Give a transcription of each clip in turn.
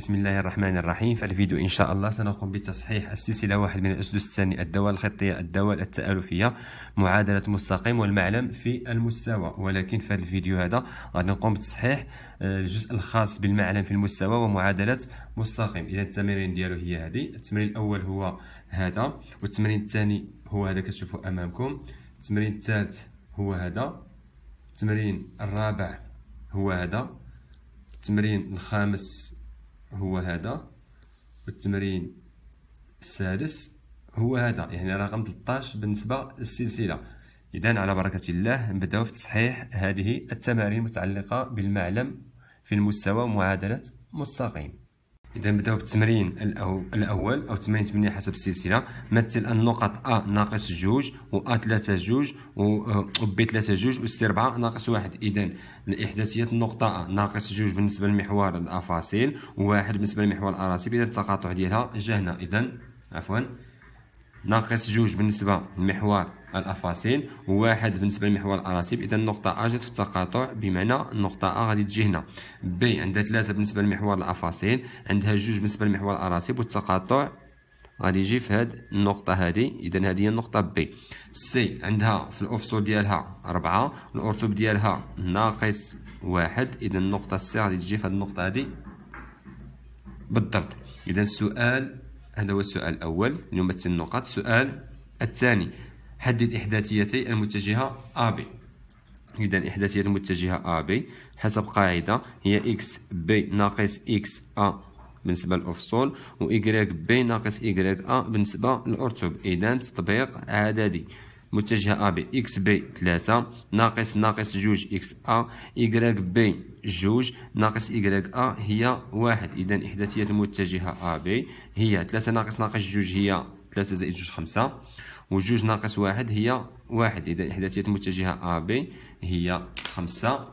بسم الله الرحمن الرحيم فالفيديو إن شاء الله سنقوم بتصحيح السلسلة واحد من الأسدس الثاني الدول الخطية الدول التآلفية معادلة مستقيم والمعلم في المستوى ولكن في الفيديو هذا غادي نقوم بتصحيح آه، الجزء الخاص بالمعلم في المستوى ومعادلة مستقيم إذا التمارين ديالو هي هذه التمرين الأول هو هذا والتمرين الثاني هو هذا كتشوفوا أمامكم التمرين الثالث هو هذا التمرين الرابع هو هذا التمرين الخامس هو هذا والتمرين السادس هو هذا يعني رقم 13 بالنسبة للسلسلة إذا على بركة الله نبداو في تصحيح هذه التمارين المتعلقة بالمعلم في المستوى معادلة مستقيم إذا نبداو بالتمرين الأول أو تمرين ثمانية حسب السلسلة مثل النقط أ ناقص جوج و أ ثلاثة جوج و بي ثلاثة جوج و سي ربعة ناقص واحد إذا الإحداثيات النقطة أ ناقص جوج بالنسبة لمحور الأفاصيل وواحد بالنسبة لمحور الأراتب إذا التقاطع ديالها جا هنا إذا عفوا ناقص جوج بالنسبة لمحور الافاصيل واحد بالنسبه لمحور الاراتيب اذا النقطه ا جات في التقاطع بمعنى النقطه ا غادي تجي هنا بي عندها ثلاثه بالنسبه لمحور الافاصيل عندها جوج بالنسبه لمحور الاراتيب والتقاطع غادي يجي في هاد النقطة هادي إذا هادي هي النقطة بي سي عندها في الأفصول ديالها ربعة الارتوب ديالها ناقص واحد إذا النقطة سي غادي تجي في هاد النقطة هادي بالضبط إذا السؤال هذا هو السؤال الأول اللي يمثل النقاط السؤال الثاني حدد إحداثيتي المتجهة AB إذا إحداثية المتجهة AB حسب قاعدة هي x b ناقص x a بالنسبة للأفصول و y b ناقص y a بالنسبة للأرتب إذا تطبيق عددي متجهة أ بي إكس بي ثلاثة ناقص ناقص جوج إكس أ إيكغيك بي جوج ناقص إيكغيك أ هي واحد إذا إحداثية المتجهة أ بي هي 3 ناقص ناقص جوج هي 3 زائد جوج خمسة وجوج ناقص واحد هي واحد إذا الإحداثيات المتجهة أ بي هي خمسة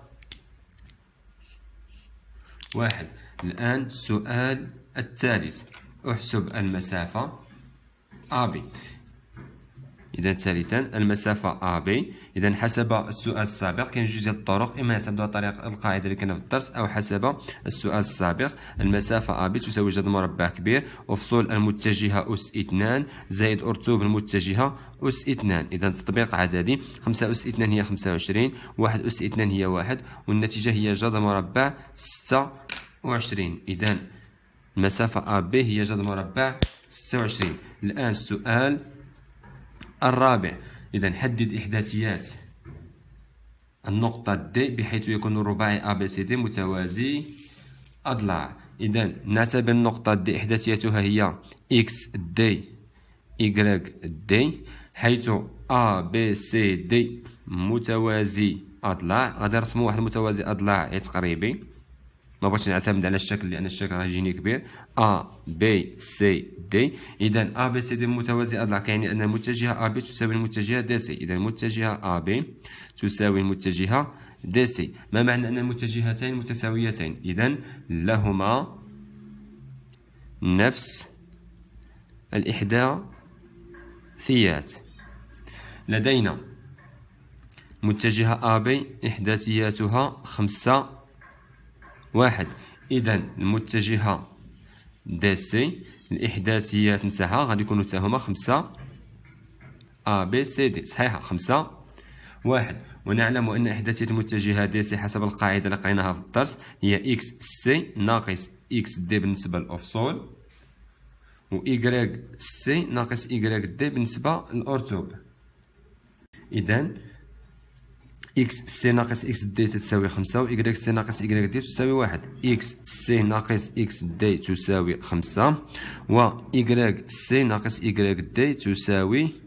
واحد الآن السؤال الثالث احسب المسافة أ بي إذا ثالثا المسافة أ AB إذا حسب السؤال السابق كاين جوج ديال الطرق إما حسب طريق القاعدة اللي كنا في الدرس أو حسب السؤال السابق المسافة أ AB تساوي جذر مربع كبير أفصول المتجهة أس إثنان زائد أرتوب المتجهة أس إثنان إذا تطبيق عددي خمسة أس إثنان هي خمسة وعشرين واحد أس إثنان هي واحد والنتيجة هي جذر مربع ستة وعشرين إذا المسافة أ AB هي جذر مربع ستة وعشرين الآن السؤال الرابع إذا حدد إحداثيات النقطة د بحيث يكون الرباعي دي متوازي أضلاع إذا نعتبر النقطة د احداثياتها هي اكس دي XD دي حيث ا سي دي متوازي أضلاع غادي نرسمو واحد المتوازي أضلاع تقريبي ما بغيتش نعتمد على الشكل لان الشكل راه يجيني كبير ا بي سي دي اذا ا بي سي دي متوازي اطلق يعني ان المتجهه ا بي تساوي المتجهه دي سي اذا المتجهه ا بي تساوي المتجهه دي سي ما معنى ان المتجهتين متساويتين اذا لهما نفس الاحداثيات لدينا متجهه ا بي احداثياتها خمسة واحد اذا المتجهه دي سي الاحداثيات نتاعها غادي يكونوا حتى هما خمسه ا بي سي دي صحيحه خمسه واحد ونعلم أن إحداثية المتجهة دي سي حسب القاعدة اللي قريناها في الدرس هي إكس سي ناقص إكس دي بالنسبة للأفصول و إيكغيك سي ناقص إيكغيك دي بالنسبة للأرتوب إذا اكس سي ناقص اكس دي تساوي خمسة و y سي ناقص y دي تساوي واحد اكس سي ناقص اكس دي تساوي خمسة و y سي ناقص y دي تساوي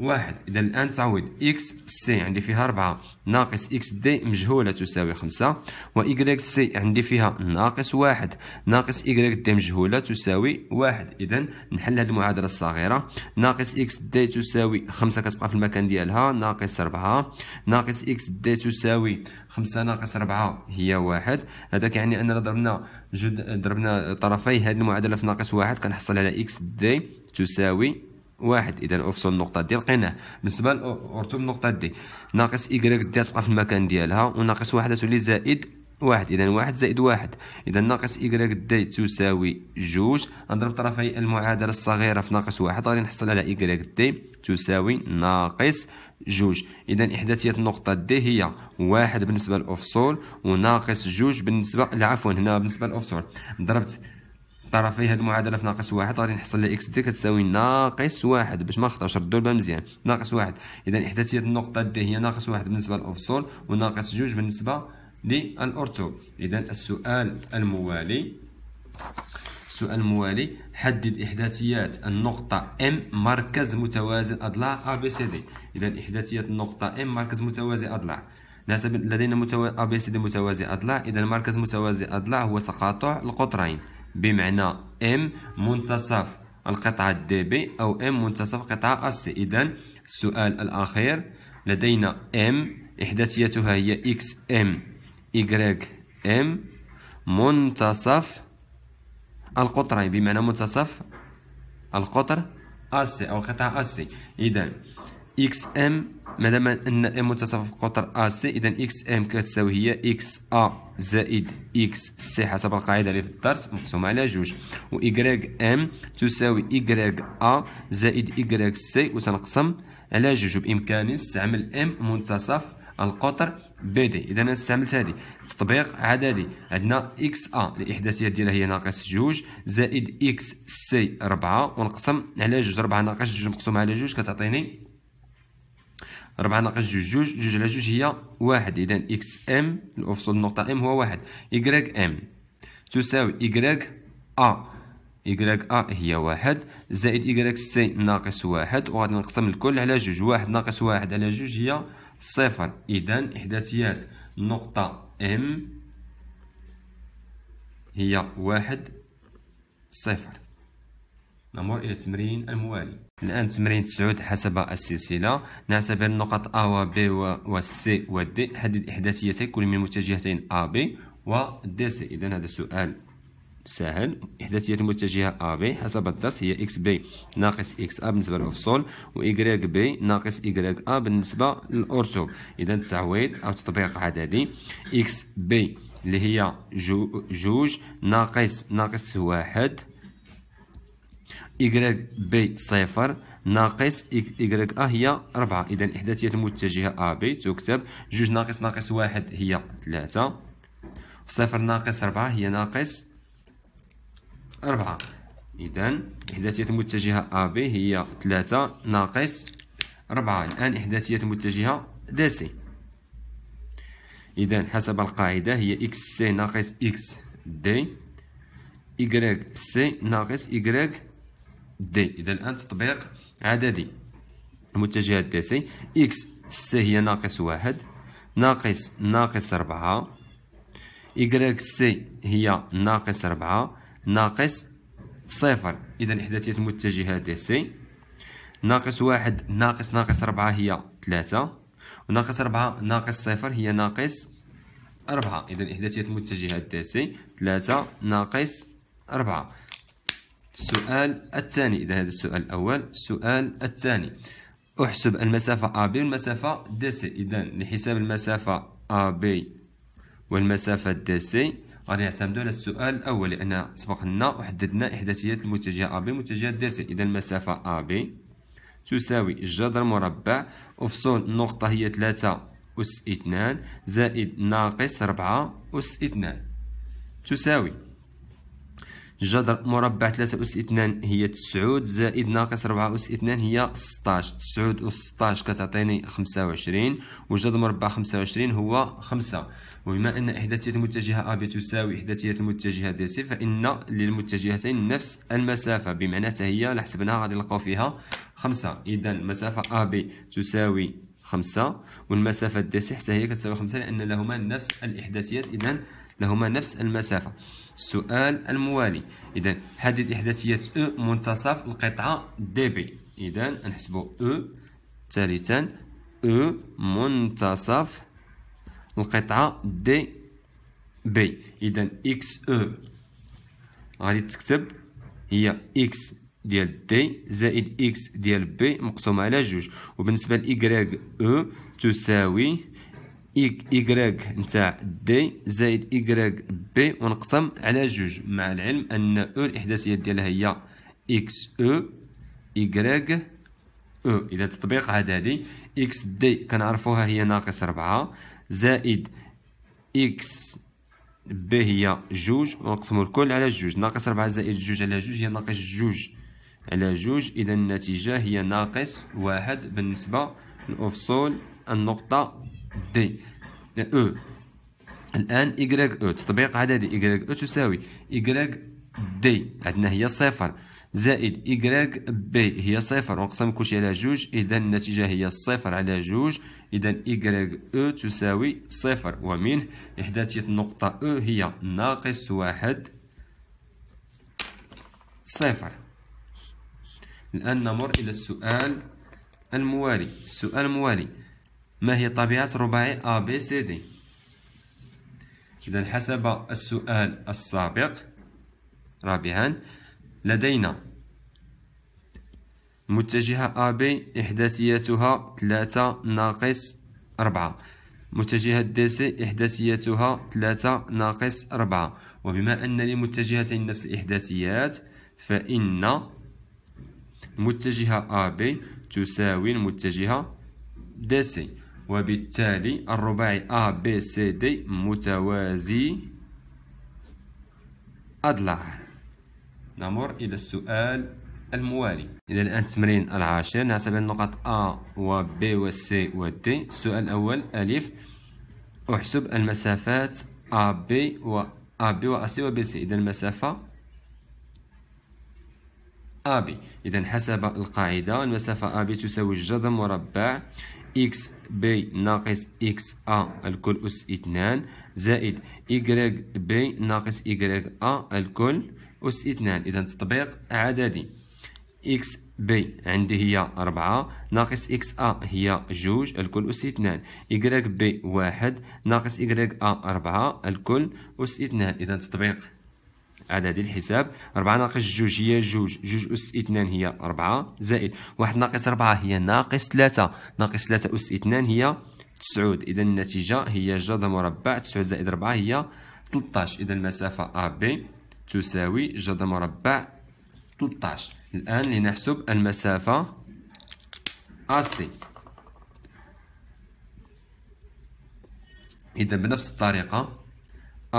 واحد إذا الآن تعوض إكس سي عندي فيها أربعة ناقص إكس دي مجهولة تساوي خمسة وإيكغيك سي عندي فيها ناقص واحد ناقص إيكغيك دي مجهولة تساوي واحد إذا نحل هذه المعادلة الصغيرة ناقص إكس دي تساوي خمسة كتبقى في المكان ديالها ناقص أربعة ناقص إكس دي تساوي خمسة ناقص أربعة هي واحد هذاك يعني أننا ضربنا جد ضربنا طرفي هذه المعادلة في ناقص واحد كنحصل على إكس دي تساوي واحد اذا افصل النقطه دي لقيناه بالنسبه لارتب النقطه دي ناقص ايغريك دي تبقى في المكان ديالها وناقص واحد تولي زائد واحد اذا واحد زائد واحد اذا ناقص ايغريك دي تساوي جوج نضرب طرفي المعادله الصغيره في ناقص واحد غادي نحصل على ايغريك دي تساوي ناقص جوج اذا احداثيه النقطه دي هي واحد بالنسبه للافصول وناقص جوج بالنسبه عفوا هنا بالنسبه للافصول ضربت طرفي هاد المعادله في ناقص واحد غادي نحصل على اكس دي كتساوي ناقص واحد باش ما نخطاوش ردو البال مزيان ناقص واحد اذا احداثيه النقطه دي هي ناقص واحد بالنسبه للأفصول وناقص جوج بالنسبه للارتو اذا السؤال الموالي السؤال الموالي حدد احداثيات النقطه ام مركز متوازي اضلاع ا بي سي دي اذا احداثيات النقطه ام مركز متوازي اضلاع لدينا متو... ا بي سي دي متوازي اضلاع اذا مركز متوازي اضلاع هو تقاطع القطرين بمعنى ام منتصف القطعة دي بي أو ام منتصف قطعة اس إذا السؤال الأخير لدينا ام إحداثيتها هي اكس ام إيكغيك ام منتصف القطرين يعني بمعنى منتصف القطر اسي أو القطعة اسي إذا اكس ام مادام ان ام متصف قطر ا سي اذا اكس ام كتساوي هي اكس ا زائد اكس سي حسب القاعده اللي في الدرس مقسومه على جوج و وايكغيك ام تساوي ايكغيك ا زائد ايكغيك سي وتنقسم على جوج بامكاني نستعمل ام منتصف القطر بي دي اذا انا استعملت هذه تطبيق عددي عندنا اكس ا الاحداثيه ديالها هي ناقص جوج زائد اكس سي 4 ونقسم على جوج 4 ناقص جوج مقسوم على جوج كتعطيني ربعة ناقص جوج جوج جوج على جوج هي واحد إذا إكس إم الأفصل النقطة إم هو واحد إكراك إم تساوي إكراك أ إكراك أ هي واحد زائد إكراك سي ناقص واحد وغادي نقسم الكل على جوج واحد ناقص واحد على جوج هي صفر إذا إحداثيات النقطة إم هي واحد صفر نمر إلى التمرين الموالي الآن تمرين تسعود حسب السلسلة نعتبر النقط ا و بي و سي و دي حدد احداثيتي كل من متجهتين ا بي و دي سي إذا هذا سؤال سهل إحداثية المتجهة أ B حسب الدرس هي إكس B ناقص إكس أ بالنسبة للأفصول و Y B ناقص Y أ بالنسبة للأرسو إذا تعويض أو تطبيق عددي إكس B اللي هي جو جوج ناقص ناقص واحد إيكغيك بي صفر ناقص إيكغيك أ هي ربعة إذا الإحداثية المتجهة أ بي تكتب جوج ناقص ناقص واحد هي ثلاثة صفر ناقص ربعة هي ناقص ربعة إذا إحداثية المتجهة أ بي هي ثلاثة ناقص ربعة الآن إحداثية المتجهة د سي إذا حسب القاعدة هي إكس سي ناقص إكس دي إيكغيك سي ناقص إيكغيك دي إذا الآن تطبيق عددي المتجه التاسع إكس س هي ناقص واحد ناقص ناقص ربعة إكراك سي هي ناقص ربعة ناقص صفر إذا إحداثية المتجهة دي سي ناقص واحد ناقص ناقص ربعة هي ثلاثة وناقص ربعة ناقص صفر هي ناقص أربعة إذا إحداثية المتجهة دي سي ثلاثة ناقص أربعة السؤال الثاني إذا هذا السؤال الأول السؤال الثاني أحسب المسافة AB والمسافة DC إذا لحساب المسافة AB والمسافة DC غادي نعتمدو على السؤال الأول لأن سبق لنا وحددنا إحداثيات المتجه AB ومتجه DC إذا المسافة AB تساوي الجذر مربع أفصول النقطة هي 3 أس 2 زائد ناقص 4 أس 2 تساوي جذر مربع 3 أس 2 هي 9 زائد ناقص 4 أس 2 هي 16 9 أس 16 كتعطيني 25 وجذر مربع 25 هو 5 وبما أن إحداثية المتجهة أ تساوي إحداثية المتجهة د سي فإن للمتجهتين نفس المسافة بمعنى هي الا حسبناها غادي نلقاو فيها 5 إذا المسافه أ تساوي خمسة والمسافة د سي حتى هي كتساوي خمسة لأن لهما نفس الإحداثيات إذا لهما نفس المسافة السؤال الموالي إذا حدد إحداثية أو منتصف القطعة دي بي إذا نحسبو أو ثالثا أو منتصف القطعة دي بي إذا إكس أو غادي تكتب هي إكس ديال دي زائد إكس ديال بي مقسومه على جوج وبالنسبة لإيكغيك أو تساوي إيكغيك نتاع دي زائد إيكغيك بي ونقسم على جوج مع العلم أن أو الإحداثية ديالها هي إكس أو إيكغيك أو إذا تطبيق هاد هادي إكس دي كنعرفوها هي ناقص ربعة زائد إكس بي هي جوج ونقسمو الكل على جوج ناقص ربعة زائد جوج على جوج هي ناقص جوج على جوج إذا النتيجة هي ناقص واحد بالنسبة لأفصول النقطة دي يعني او الان ايغريك او تطبيق عددي ايغريك او تساوي ايغريك دي عندنا هي صفر زائد ايغريك بي هي صفر ونقسم كلشي على جوج إذا النتيجة هي صفر على جوج إذا ايغريك او تساوي صفر ومنه إحداثية النقطة او هي ناقص واحد صفر الآن نمر إلى السؤال الموالي السؤال الموالي ما هي طبيعة رباعي ABCD إذا حسب السؤال السابق رابعا لدينا متجهة AB إحداثيتها تلاتة ناقص أربعة متجهة DC إحداثيتها تلاتة ناقص أربعة وبما أن لمتجهتين نفس الإحداثيات فإن متجهة AB تساوي المتجهة DC وبالتالي الرباعي A B C D متوازي أضلاع نمر إلى السؤال الموالي إذا الآن التمرين العاشر نحسب النقط A و B و C و D السؤال الأول ألف أحسب المسافات AB و AB و AC و BC إذا المسافة AB إذا حسب القاعدة المسافة AB تساوي الجذر مربع إكس بي ناقص إكس أ الكل أس اثنان زائد إيكغيك بي ناقص إيكغيك أ الكل أس اثنان إذا تطبيق عددي إكس بي عندي هي أربعة ناقص إكس أ هي جوج الكل أس اثنان إيكغيك بي واحد ناقص إيكغيك أ أربعة الكل أس اثنان إذا تطبيق عدد الحساب 4 ناقص جوج هي جوج جوج اس اثنان هي 4 زائد واحد ناقص 4 هي ناقص 3 ناقص 3 اس اثنان هي 9 اذا النتيجه هي جذر مربع 9 زائد 4 هي 13 اذا المسافه AB تساوي جذر مربع 13 الان لنحسب المسافه AC اذا بنفس الطريقه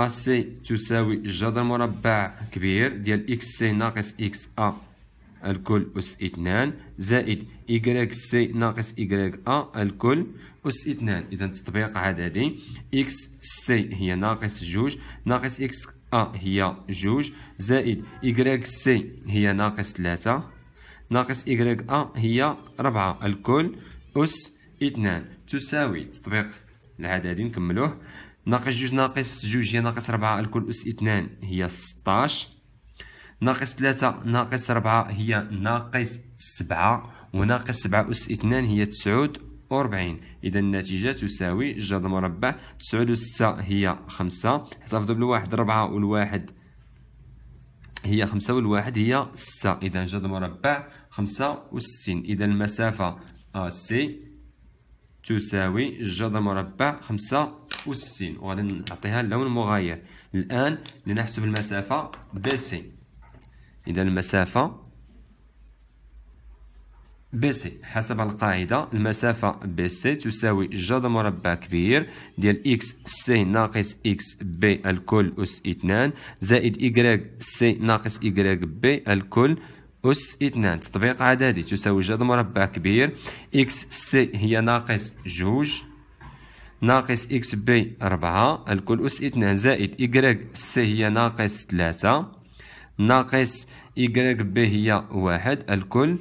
AC تساوي جذر مربع كبير ديال XC ناقص XA الكل أس اثنان زائد YC ناقص YA الكل أس اثنان إذا تطبيق عددي XC هي ناقص جوج ناقص XA هي جوج زائد YC هي ناقص ثلاثة ناقص YA هي ربعة الكل أس اثنان تساوي تطبيق العددي نكملوه ناقص جوج ناقص جوج هي ناقص ربعة الكل أس اثنان هي ستاش ناقص ثلاثة ناقص ربعة هي ناقص سبعة وناقص سبعة أس اثنان هي تسعود وربعين إذا النتيجة تساوي جذر مربع تسعود وستة هي خمسة حسب بالواحد ربعة والواحد هي خمسة والواحد هي ستة إذا جذر مربع خمسة وستين إذا المسافة أ سي تساوي الجذر مربع خمسة والستين وغادي نعطيها لون مغاير الآن لنحسب المسافة بي سي إذا المسافة بي سي حسب القاعدة المسافة بي سي تساوي جذر مربع كبير ديال إكس سي ناقص إكس بي الكل أس 2 زائد إكراك سي ناقص إكراك بي الكل أس 2 تطبيق عددي تساوي جذر مربع كبير إكس سي هي ناقص جوج ناقص إكس بي أربعة الكل أس اثنان زائد إكراك سي هي ناقص ثلاثة ناقص إكراك بي هي واحد الكل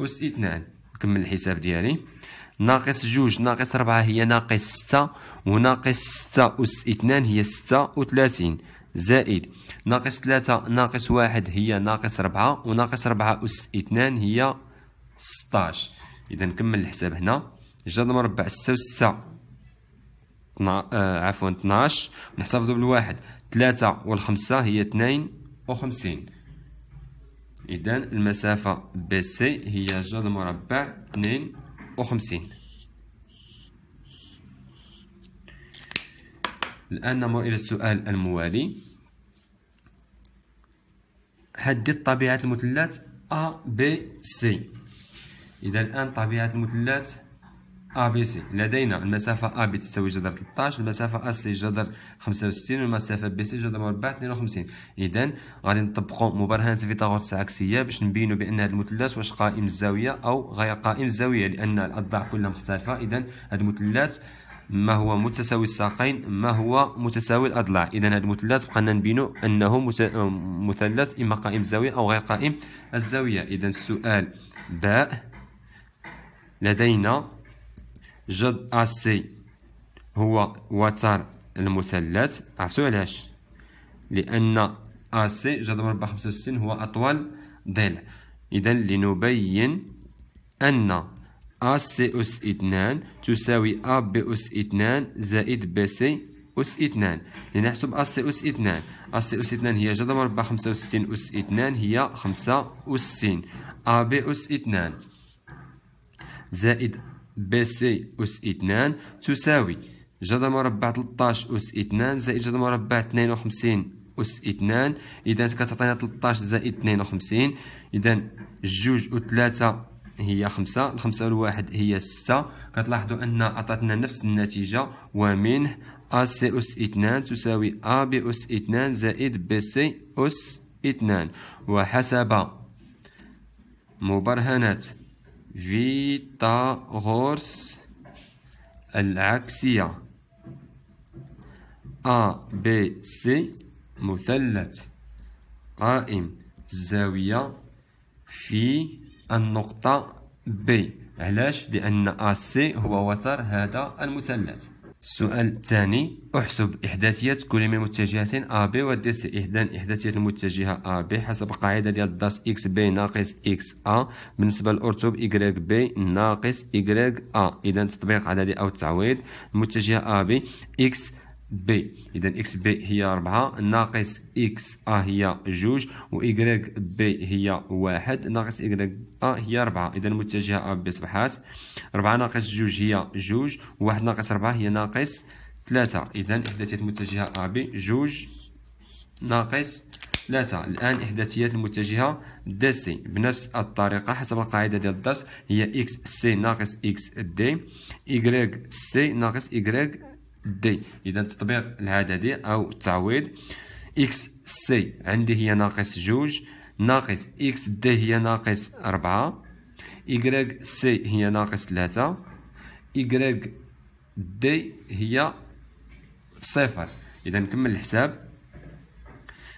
أس اثنان نكمل الحساب ديالي ناقص جوج ناقص ربعة هي ناقص ستة وناقص ستة أس اثنان هي ستة وثلاثين زائد ناقص ثلاثة ناقص واحد هي ناقص ربعة وناقص ربعة أس اثنان هي ستاش إذا نكمل الحساب هنا جا المربع ستة وستة آه، عفوا 12 ونحتفظوا بالواحد 3 والخمسة هي 52 إذا المسافة بي سي هي جذر مربع 52 الآن نمر إلى السؤال الموالي حدد طبيعة المثلث ا B سي إذا الآن طبيعة المثلث ا بي سي لدينا المسافه ا بي تساوي جذر 13 المسافه ا سي جذر 65 والمسافه بي سي جذر مربع 52 اذا غادي نطبقوا مبرهنة فيثاغورس العكسيه باش نبينوا بان هذا المثلث واش قائم الزاويه او غير قائم الزاويه لان الاضلاع كلها مختلفه اذا هذا المثلث ما هو متساوي الساقين ما هو متساوي الاضلاع اذا هذا المثلث بقينا نبينو انه مثلث اما قائم الزاويه او غير قائم الزاويه اذا السؤال باء لدينا جد أسي هو وتر المثلث عرفتو علاش لأن أسي جد مربع خمسة وستين هو أطول ضلع إذا لنبين أن أسي أس اثنان تساوي أب أس اثنان زائد بسي أس اثنان لنحسب أسي أس اثنان أسي أس اثنان هي جذر مربع خمسة وستين أس اثنان هي خمسة وستين أب أس اثنان زائد بي سي أس إثنان تساوي جذر مربع 13 أس إثنان زائد جذر مربع 52 أس إثنان إذا كتعطينا 13 زائد 52 إذا جوج أو تلاتة هي خمسة الخمسة الواحد هي ستة كتلاحظوا أن عطاتنا نفس النتيجة ومنه أ سي أس إثنان تساوي أ بي أس إثنان زائد بي سي أس إثنان وحسب مبرهنات فيتاغورس العكسية أ ب سي مثلث قائم الزاوية في النقطة B علاش لأن أ هو وتر هذا المثلث السؤال الثاني احسب احداثيات كل من متجهة أ ب ودرس إحدى احداثيات المتجهة أ ب حسب قاعدة ديال الضغط إكس بي ناقص إكس أ بالنسبة لارتوب إكغيك بي ناقص إكغيك أ إذا تطبيق عددي أو التعويض المتجهة أ ب إكس بي اذا اكس بي هي 4 ناقص اكس ا هي 2 و ايكغيك بي هي 1 ناقص ايغريك ا هي 4 اذا متجهه ا بي صبحات 4 ناقص 2 هي 2 و 1 ناقص 4 هي ناقص 3 اذا احداثيات متجهه ا بي جوج ناقص 3 الان احداثيات المتجهه دي سي بنفس الطريقه حسب القاعده ديال الدرس هي اكس سي ناقص اكس دي ايغريك سي ناقص ايغريك دي اذا تطبيق العددي او التعويض اكس سي عندي هي ناقص جوج ناقص اكس دي هي ناقص أربعة إيكغيك سي هي ناقص ثلاثة إيكغيك دي هي صفر إذا نكمل الحساب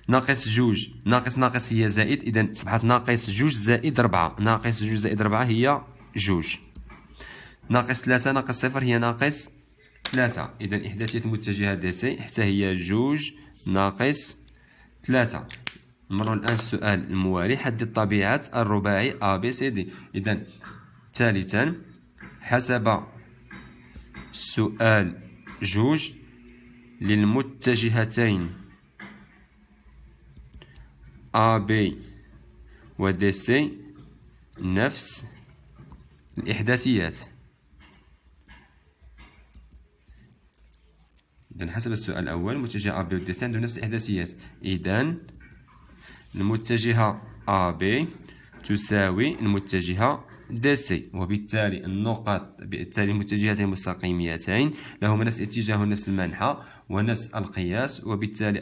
ناقص جوج ناقص ناقص هي زائد إذا أصبحت ناقص جوج زائد ربعة ناقص جوج زائد ربعة هي جوج ناقص ثلاثة ناقص صفر هي ناقص ثلاثة إذا إحداثية المتجهة دي سي حتى هي جوج ناقص ثلاثة نمرو الآن السؤال الموالي حدد طبيعة الرباعي أ بي سي دي إذا ثالثا حسب سؤال جوج للمتجهتين أ بي دي سي نفس الإحداثيات إذا حسب السؤال الأول متجه AB سي عندهم نفس الإحداثيات إذا المتجهة أ بي تساوي المتجهة دي سي وبالتالي النقط بالتالي المتجهتين المستقيميتين لهما نفس الاتجاه ونفس المنحى ونفس القياس وبالتالي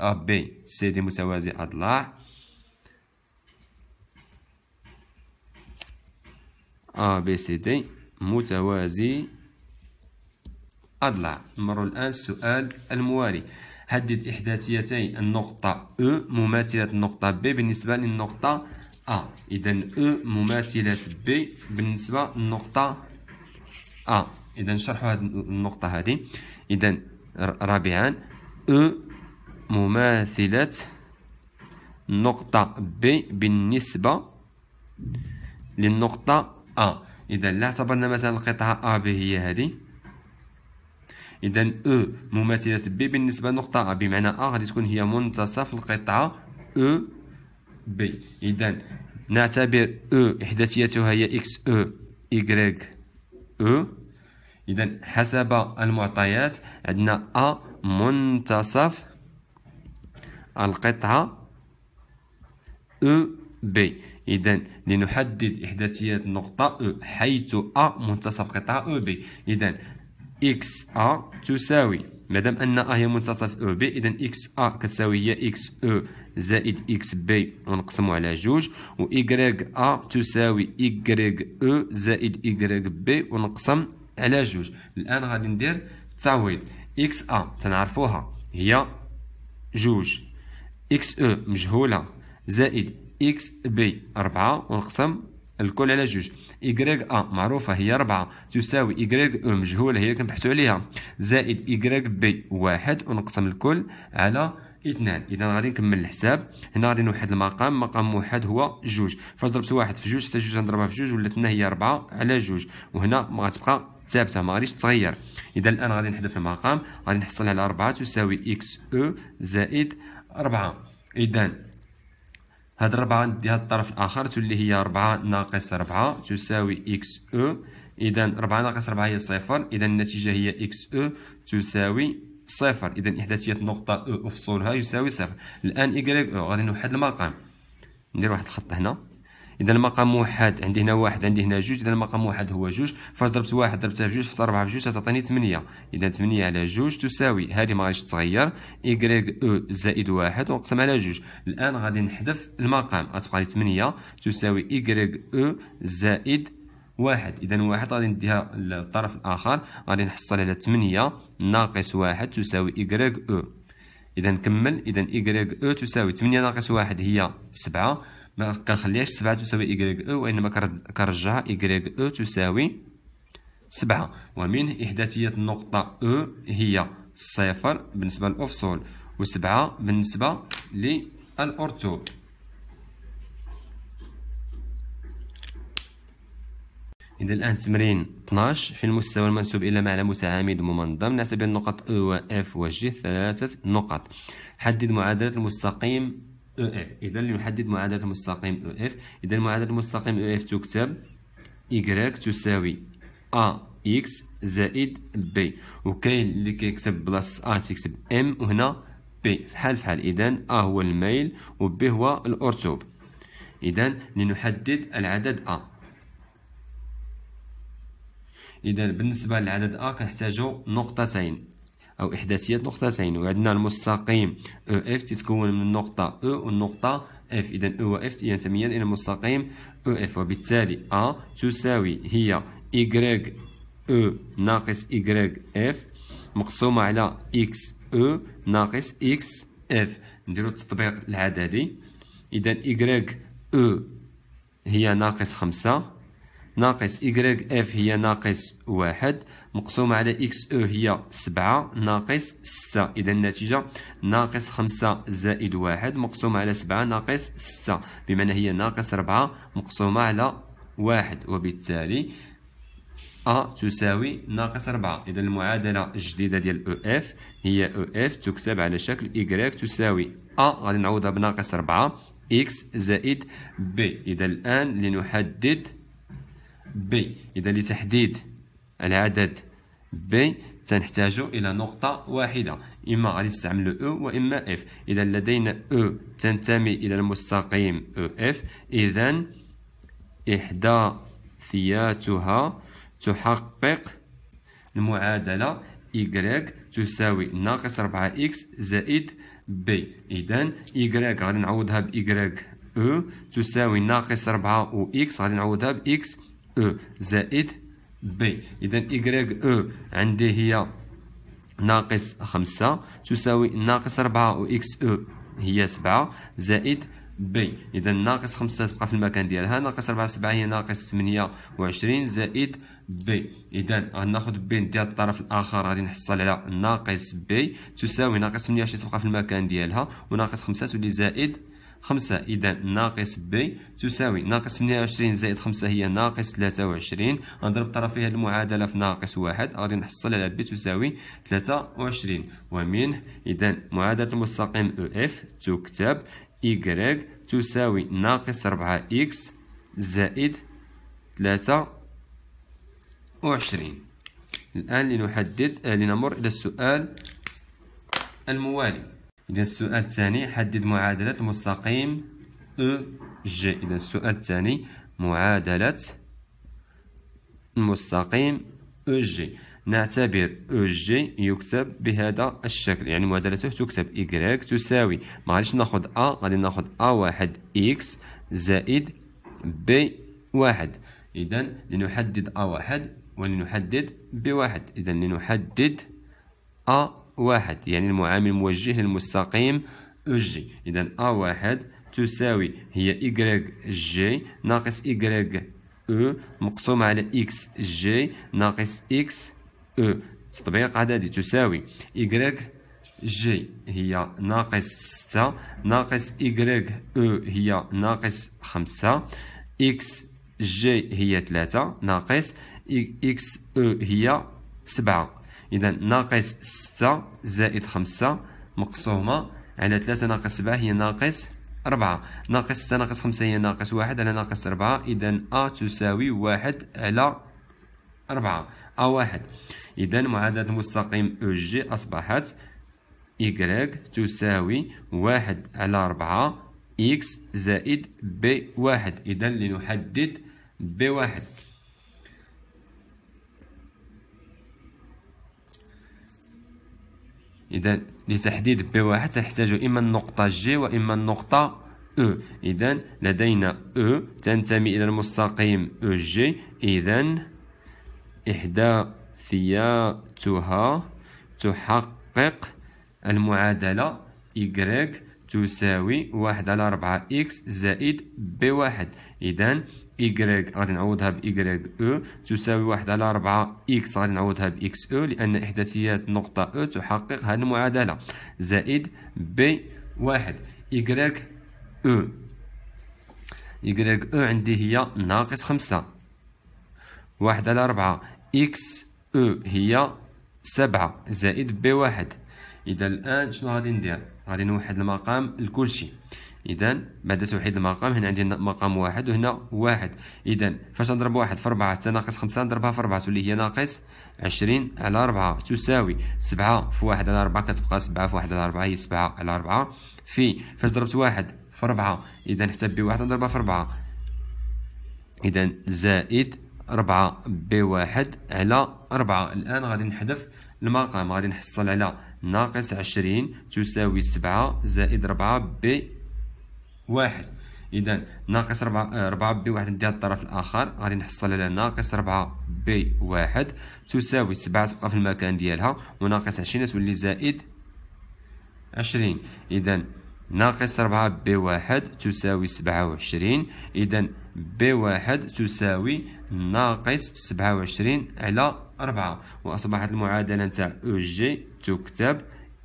أ بي سي دي متوازي أضلاع دي متوازي أضلع نمر الآن السؤال الموالي حدد إحداثيتي النقطة أو مماثلة النقطة بي بالنسبة للنقطة أ إذا أو مماثلة بي بالنسبة للنقطة أ إذا نشرحوا هذه النقطة هذه إذا رابعا أو مماثلة نقطة ب بالنسبة للنقطة أ إذا لا اعتبرنا مثلا القطعة AB هي هذه إذا أو مماثلة بي بالنسبة لنقطة أ بمعنى أ غادي تكون هي منتصف القطعة أو بي إذا نعتبر أو إحداثيتها هي إكس أو إكغيك أو إذا حسب المعطيات عندنا أ منتصف القطعة أو بي إذا لنحدد إحداثيات النقطة أو حيث أ منتصف قطعة أو بي إذا إكس أ تساوي مادام أن أ هي منتصف أو بي إذا إكس أ كتساوي هي إكس أو e زائد إكس بي ونقسمو على جوج و إيكغيك أ تساوي إيكغيك أو e زائد إيكغيك بي ونقسم على جوج الآن غادي ندير تعويض إكس أ تنعرفوها هي جوج إكس أو e مجهولة زائد إكس بي 4 ونقسم الكل على جوج إيكغيك أ معروفة هي ربعة تساوي إيكغيك أو مجهولة هي كنبحثو عليها زائد إيكغيك بي واحد ونقسم الكل على اثنان اذا غادي نكمل الحساب هنا غادي نوحد المقام مقام موحد هو جوج فاش ضربت واحد في جوج حتى جوج نضربها في جوج ولات هي ربعة على جوج وهنا ما غتبقى ثابته ما غاديش تتغير اذا الان غادي نحذف المقام غادي نحصل على ربعة تساوي اكس او e زائد ربعة اذا هاد ربعة ندي هاد الطرف الآخر تولي هي ربعة ناقص ربعة تساوي إكس أو إذا ربعة ناقص ربعة هي صفر إذا النتيجة هي إكس أو تساوي صفر إذا إحداثية نقطة أو أفصولها يساوي صفر الآن إكغيك أو غادي نوحد المقام ندير واحد الخط هنا اذا المقام واحد عندي هنا واحد عندي هنا جوج اذا المقام واحد هو جوج فاش ضربت واحد ضربتها في جوج حتى ربعة في جوج تعطيني ثمانيه اذا ثمانيه على جوج تساوي هذه ما غاديش تتغير ايكغيك او زائد واحد ونقسم على جوج الان غادي نحذف المقام غتبقى لي ثمانيه تساوي ايكغيك او زائد واحد اذا واحد غادي نديها للطرف الاخر غادي نحصل على ثمانيه ناقص واحد تساوي ايكغيك او اذا نكمل اذا ايكغيك او تساوي ثمانيه ناقص واحد هي سبعه ما كنخليهاش سبعة تساوي إيكغيك أو وإنما كنرجع إيكغيك أو تساوي سبعة ومنه إحداثية النقطة أو هي صفر بالنسبة للأفصول وسبعة بالنسبة للارتو إذا الآن تمرين 12 في المستوى المنسوب إلى معنى متعامد منظم نعتبر النقط أو و F و G ثلاثة نقط حدد معادلة المستقيم او e اف اذا لنحدد معادله المستقيم او e اف اذا معادله المستقيم او e اف تكتب y تساوي ا اكس زائد بي وكاين اللي كيكتب بلاصه ا تكتب ام وهنا بي فحال فحال اذا ا هو الميل و بي هو الارتوب اذا لنحدد العدد ا اذا بالنسبه للعدد أ كنحتاجو نقطتين أو احداثيات نقطتين وعندنا المستقيم أو إف تتكون من النقطة أو والنقطة إف إذا أو وإف ينتميان إلى المستقيم أو إف وبالتالي أ تساوي هي إيكغيك أو ناقص إيكغيك إف مقسومة على إكس أو ناقص إكس إف نديرو التطبيق العددي إذا إيكغيك أو هي ناقص خمسة ناقص إيكغيك إف هي ناقص واحد مقسومة على إكس أو هي سبعة ناقص ستة إذا النتيجة ناقص خمسة زائد واحد مقسومة على سبعة ناقص ستة بمعنى هي ناقص ربعة مقسومة على واحد وبالتالي أ تساوي ناقص ربعة إذا المعادلة الجديدة ديال أو إف هي أو إف تكتب على شكل إكغيك تساوي أ غادي نعوضها بناقص ربعة إكس زائد بي إذا الآن لنحدد بي إذا لتحديد العدد بي تنحتاج إلى نقطة واحدة إما غادي نستعملو أو وإما إف إذا لدينا أو تنتمي إلى المستقيم أو إف إذا إحدى ثياتها تحقق المعادلة Y تساوي ناقص 4 إكس زائد بي إذا Y غادي نعوضها ب Y أو تساوي ناقص 4 و x غادي نعوضها ب x أو زائد بي اذا إيكغيك او عندي هي ناقص خمسة تساوي ناقص ربعة و اكس او هي سبعة زائد بي اذا ناقص خمسة تبقى في المكان ديالها ناقص ربعة سبعة هي ناقص ثمانية وعشرين زائد بي اذا غناخد بي ديال الطرف الاخر غادي نحصل على ناقص بي تساوي ناقص ثمانية وعشرين تبقى في المكان ديالها وناقص خمسة تولي زائد خمسة إذا ناقص بي تساوي ناقص 28 زائد خمسة هي ناقص 23 غنضرب طرفيها المعادلة في ناقص واحد غادي نحصل على بي تساوي 23 ومنه إذا معادلة المستقيم أو إف تكتب إيكغيك تساوي ناقص ربعة إكس زائد ثلاثة وعشرين الآن لنحدد لنمر إلى السؤال الموالي إذا السؤال الثاني حدد معادلة المستقيم أو e جي إذا السؤال الثاني معادلة المستقيم أو e جي نعتبر أو e جي يكتب بهذا الشكل يعني معادلته تكتب إيكغيك تساوي ما غاديش ناخد أ غادي ناخد أ واحد إكس زائد بي واحد إذا لنحدد أ واحد ولنحدد بواحد إذا لنحدد أ واحد يعني المعامل موجه للمستقيم جي إذا أ واحد تساوي هي إيكغيك جي ناقص إيكغيك او e مقسوم على إكس جي ناقص إكس او e. تطبيق عددي تساوي إيكغيك جي هي ناقص ستة ناقص إيكغيك او e هي ناقص خمسة إكس جي هي ثلاثة ناقص إكس او هي سبعة إذا ناقص ستة زائد خمسة مقسومة على ثلاثة ناقص سبعة هي ناقص أربعة ناقص ستة ناقص خمسة هي ناقص واحد على ناقص أربعة إذا أ تساوي واحد على أربعة أ واحد إذا معادلة المستقيم أو جي أصبحت إيكغيك تساوي واحد على أربعة إكس زائد بي واحد إذا لنحدد بي واحد إذا لتحديد بي واحد تحتاج إما النقطة جي وإما النقطة أو e. إذا لدينا أو e تنتمي إلى المستقيم أو e جي إذا إحدى ثياتها تحقق المعادلة Y تساوي واحد على ربعة إكس زائد بواحد إذا إيكغيك غادي نعوضها بإيكغيك أو تساوي واحد على ربعة إكس غادي نعوضها بإكس أو لأن إحداثيات نقطة أو تحقق هذه المعادلة زائد بي واحد إيكغيك أو إيكغيك أو عندي هي ناقص خمسة واحد على ربعة إكس أو هي سبعة زائد بي واحد إذا الآن شنو غادي ندير غادي نوحد المقام لكلشي اذا بعد توحيد المقام هنا عندي مقام واحد وهنا واحد اذا فاش نضرب واحد في أربعة حتى ناقص خمسة نضربها في أربعة تولي هي ناقص عشرين على أربعة تساوي سبعة في واحد على أربعة كتبقى سبعة في واحد على أربعة هي سبعة على أربعة في فاش ضربت واحد في أربعة اذا حتى بي واحد نضربها في أربعة اذا زائد أربعة بي واحد على أربعة الآن غادي نحذف المقام غادي نحصل على ناقص عشرين تساوي سبعة زائد أربعة بي واحد اذا ناقص 4 4 آه، بي واحد نديها الطرف الاخر غادي نحصل على ناقص 4 بي واحد تساوي 7 تبقى في المكان ديالها وناقص 20 تولي زائد 20 اذا ناقص 4 بي واحد تساوي 27 اذا بي واحد تساوي ناقص 27 على 4 واصبحت المعادله نتاع او جي تكتب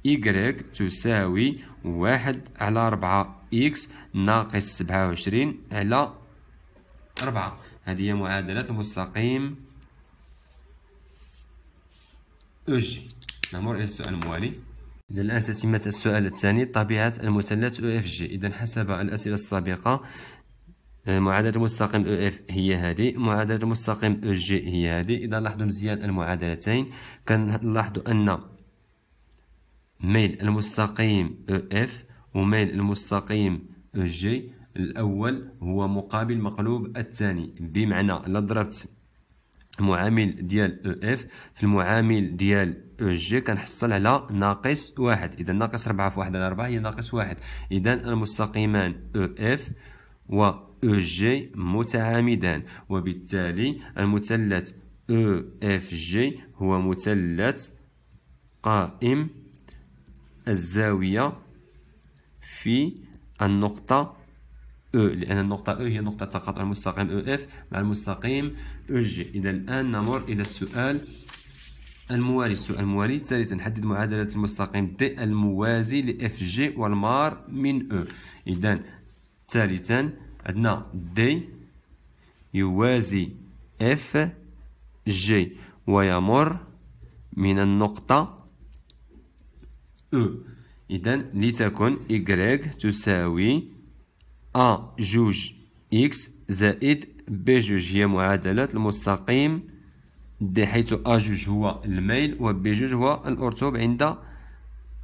y تساوي واحد على 4 إكس ناقص سبعة وعشرين على أربعة هذه هي معادلة او جي نمر إلى السؤال الموالي إذا الآن تتمة السؤال الثاني طبيعة المثلث أو إف جي إذا حسب الأسئلة السابقة آه، معادلة المستقيم أو إف هي هذه معادلة المستقيم أو جي هي هذه إذا لاحظوا مزيان المعادلتين كنلاحظوا أن ميل المستقيم أو إف وميل المستقيم جي الأول هو مقابل مقلوب الثاني بمعنى الا ضربت المعامل ديال او اف في المعامل ديال او جي كنحصل على ناقص واحد اذا ناقص ربعة في واحد على ربعة هي ناقص واحد اذا المستقيمان او اف و او جي متعامدان وبالتالي المثلث او اف جي هو مثلث قائم الزاويه في النقطة او e، لأن النقطة او e هي نقطة تقاطع المستقيم او e اف مع المستقيم او جي إذا الآن نمر إلى السؤال الموالي السؤال الموالي ثالثا نحدد معادلة المستقيم دي الموازي لإف جي والمار من او إذا ثالثا عندنا دي يوازي اف جي ويمر من النقطة او إذا لتكن Y تساوي أ جوج إكس زائد B جوج هي معادلة المستقيم دي حيث أ جوج هو الميل و بي جوج هو الأرتوب عند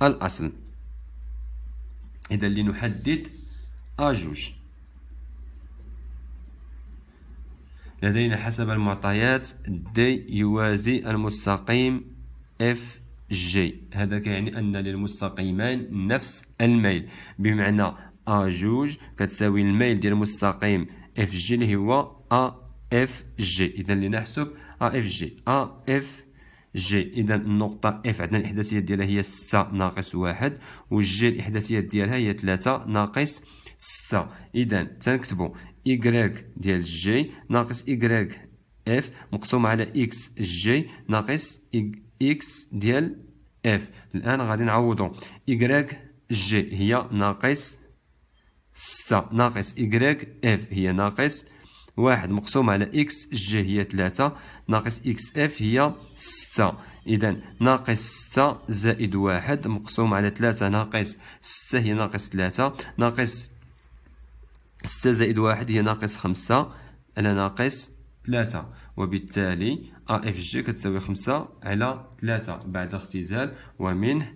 الأصل إذا لنحدد أ جوج لدينا حسب المعطيات دي يوازي المستقيم اف جي هذا كيعني أن للمستقيمين نفس الميل بمعنى أ جوج كتساوي الميل ديال المستقيم اف جي اللي هو أ اف جي إذا اللي نحسب أ اف جي أ اف جي إذا النقطة اف عندنا الإحداثية ديالها هي 6 ناقص 1 والجي الإحداثية ديالها هي 3 ناقص 6 إذا تنكتبو إيكغيك ديال جي ناقص إيكغيك اف مقسوم على اكس جي ناقص إكس ديال إف الآن غادي نعوضو إكغيك جي هي ناقص ستة ناقص إكغيك إف هي ناقص واحد مقسوم على إكس جي هي ثلاثة ناقص إكس إف هي ستة إذا ناقص ستة زائد واحد مقسوم على ثلاثة ناقص ستة هي ناقص ثلاثة ناقص ستة زائد واحد هي ناقص خمسة على ناقص ثلاثة وبالتالي ا اف جي كتساوي خمسة على ثلاثة بعد الاختزال ومنه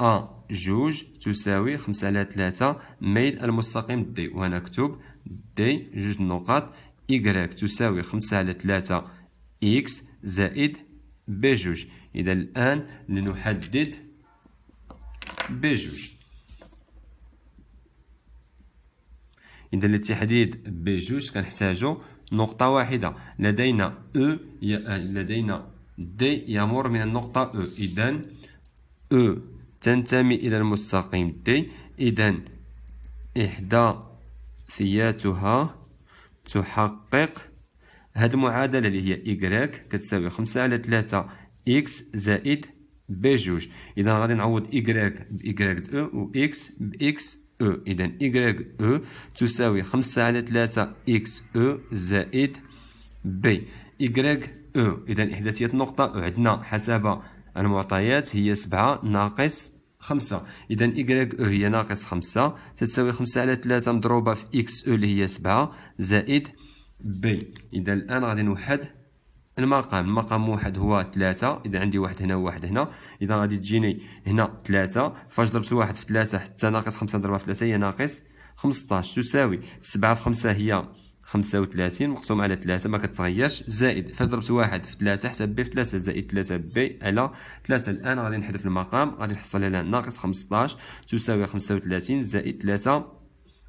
ا جوج تساوي خمسة على ثلاثة ميل المستقيم دي وهنا نكتب دي جوج نقاط إيكغيك تساوي خمسة على ثلاثة إكس زائد بي جوج إذا الآن لنحدد بي جوج إذا لتحديد بي جوج كنحتاجو نقطة واحدة لدينا أو لدينا دي يمر من النقطة أو إذا أو تنتمي إلى المستقيم دي إذا إحدى ثياتها تحقق هاد المعادلة اللي هي إيكغيك كتساوي خمسة على تلاتة إكس زائد بجوج إذا غادي نعوض إيكغيك بإيكغيك دو و إكس بإكس او e. اذا y او e تساوي 5 على 3 اكس او زائد بي y او e. اذا احداثيه النقطه عندنا حسب المعطيات هي 7 ناقص خمسة إذا إيكغيك أو هي ناقص خمسة تتساوي خمسة على ثلاثة مضروبة في إكس أو اللي هي سبعة زائد بي إذا الآن غادي نوحد المقام المقام واحد هو ثلاثة إذا عندي واحد هنا وواحد هنا إذا غادي تجيني هنا ثلاثة فاش ضربت واحد في ثلاثة حتى ناقص خمسة ضربها في ثلاثة هي ناقص خمسطاش تساوي سبعة في خمسة هي خمسة وثلاثين مقسوم على ثلاثة ما كتغيرش زائد فاش ضربت واحد في ثلاثة حسب بي في ثلاثة زائد ثلاثة بي على ثلاثة الآن غادي نحذف المقام غادي نحصل على ناقص خمسطاش تساوي خمسة وثلاثين زائد ثلاثة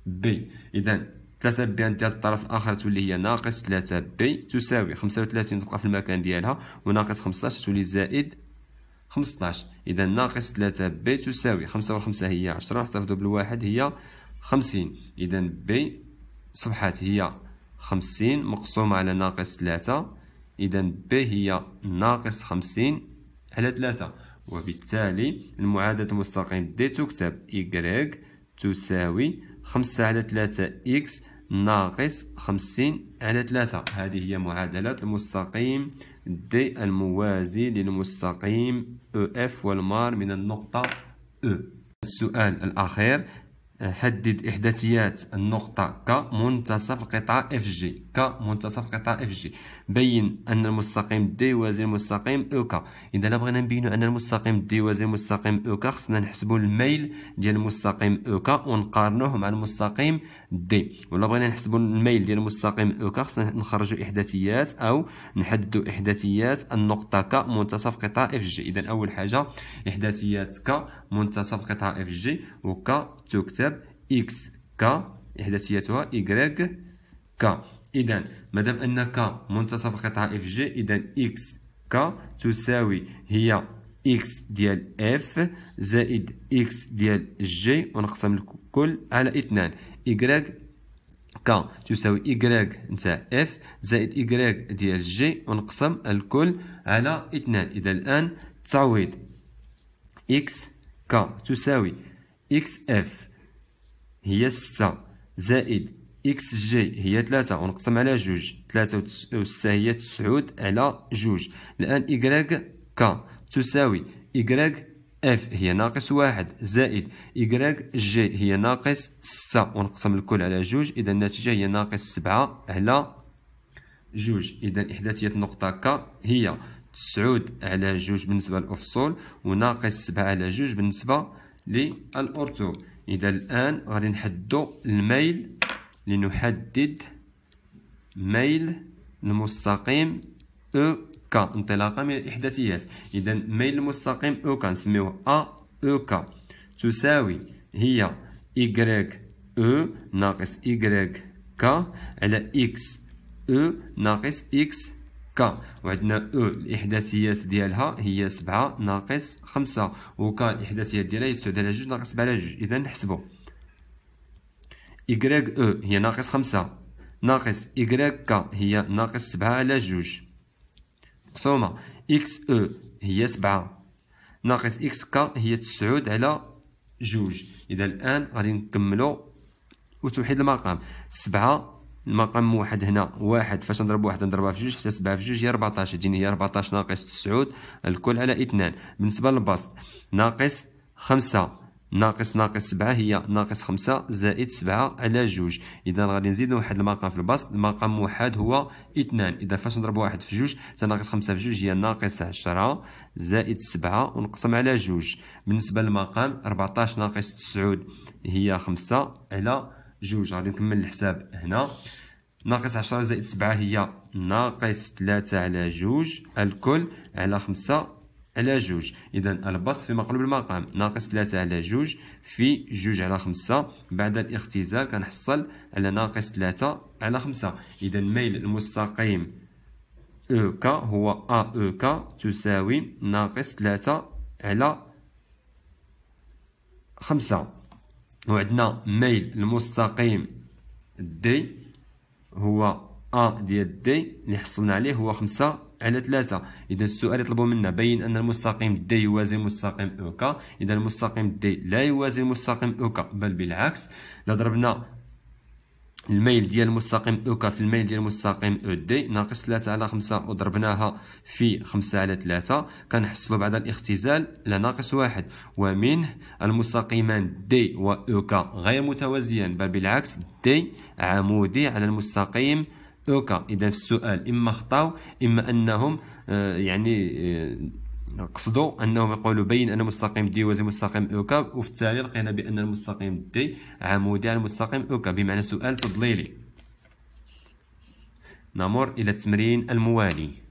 بي إذا 3 بي ندير الطرف الاخر تولي هي ناقص 3 بي تساوي 35 تبقى في المكان ديالها وناقص 15 تولي زائد 15 اذا ناقص 3 بي تساوي 5 و5 هي 10 نحتفظو بالواحد هي 50 اذا بي صفحات هي 50 مقسومه على ناقص 3 اذا بي هي ناقص 50 على 3 وبالتالي المعادله المستقيم دي تكتب إيكغيك تساوي خمسة على ثلاثة إكس ناقص خمسين على ثلاثة هذه هي معادلة المستقيم دي الموازي للمستقيم او e اف والمار من النقطة او e. السؤال الأخير حدد إحداثيات النقطة منتصف القطعة اف جي منتصف القطعة اف جي بين أن المستقيم دي يوازي المستقيم او e كا إذا لا بغينا نبينو أن المستقيم دي يوازي المستقيم او كا خصنا نحسبو الميل ديال المستقيم او كا ونقارنوه مع المستقيم دي ولا بغينا نحسبوا الميل ديال مستقيم او كا خصنا نخرجوا احداثيات او نحددوا احداثيات النقطه ك منتصف قطاع اف جي اذا اول حاجه احداثيات ك منتصف قطاع اف جي وك تكتب اكس ك احداثياتها y ك اذا مادام ان ك منتصف قطاع اف جي اذا اكس ك تساوي هي اكس ديال اف زائد اكس ديال جي ونقسم الكل على اثنان إيكغيك ك تساوي إيكغيك نتاع إف زائد إيكغيك ديال جي ونقسم الكل على اثنان إذا الآن تعويض إكس ك تساوي إكس إف هي ستة زائد إكس جي هي ثلاثة ونقسم على جوج ثلاثة وستة هي تسعود على جوج الآن إيكغيك ك تساوي إيكغيك اف هي ناقص واحد زائد إكراك جي هي ناقص ستة ونقسم الكل على جوج إذا النتيجة هي ناقص سبعة على جوج إذا إحداثية النقطة ك هي تسعود على جوج بالنسبة للأفصول وناقص سبعة على جوج بالنسبة للأرتو إذا الآن غادي نحدو الميل لنحدد ميل المستقيم او e كا انطلاقا من الإحداثيات إذا ميل المستقيم أو كا نسميوه أ أو ك تساوي هي إيكغيك أو ناقص إيكغيك ك على إكس أو ناقص إكس ك وعندنا او الاحداثيات ديالها هي 7 ناقص 5 وكا الاحداثيات ديالها هي 9 على 2 ناقص 7 على 2 اذا نحسبوا y او هي ناقص 5 ناقص y ك هي ناقص 7 على 2 مقسومة إكس أو e هي سبعة ناقص إكس كا هي تسعود على جوج إذا الآن غادي نكملو وتوحيد المقام سبعة المقام واحد هنا واحد فاش نضرب واحد نضربها في جوج حتى سبعة في جوج هي 14 تجيني هي 14 ناقص تسعود الكل على اثنان بالنسبة للبسط ناقص خمسة ناقص ناقص سبعة هي ناقص خمسة زائد سبعة على جوج إذا غادي نزيد واحد المقام في البسط المقام موحد هو اثنان إذا فاش نضرب واحد في جوج ناقص خمسة في جوج هي ناقص عشرة زائد سبعة ونقسم على جوج بالنسبة للمقام 14 ناقص تسعود هي خمسة على جوج غادي نكمل الحساب هنا ناقص عشرة زائد سبعة هي ناقص ثلاثة على جوج الكل على خمسة على جوج اذا البسط في مقلوب المقام ناقص 3 على جوج في جوج على خمسة بعد الاختزال كنحصل على ناقص 3 على خمسة اذا ميل المستقيم او كا هو ا او كا تساوي ناقص 3 على خمسة وعندنا ميل المستقيم دي هو ا ديال دي اللي حصلنا عليه هو خمسة على ثلاثة إذا السؤال يطلب منا بين أن المستقيم دي يوازي المستقيم أوكا إذا المستقيم دي لا يوازي المستقيم أوكا بل بالعكس لضربنا الميل ديال المستقيم اوكا في الميل ديال المستقيم او دي ناقص 3 على 5 وضربناها في 5 على 3 كنحصلوا بعد الاختزال على ناقص واحد ومنه المستقيمان دي واوكا غير متوازيان بل بالعكس دي عمودي على المستقيم اوكا اذا في السؤال اما خطاو اما انهم آه، يعني آه، قصدوا انهم يقولوا بين ان مستقيم دي يوازي مستقيم اوكا وفي التالي لقينا بان المستقيم دي عمودي على المستقيم اوكا بمعنى سؤال تضليلي نمر الى التمرين الموالي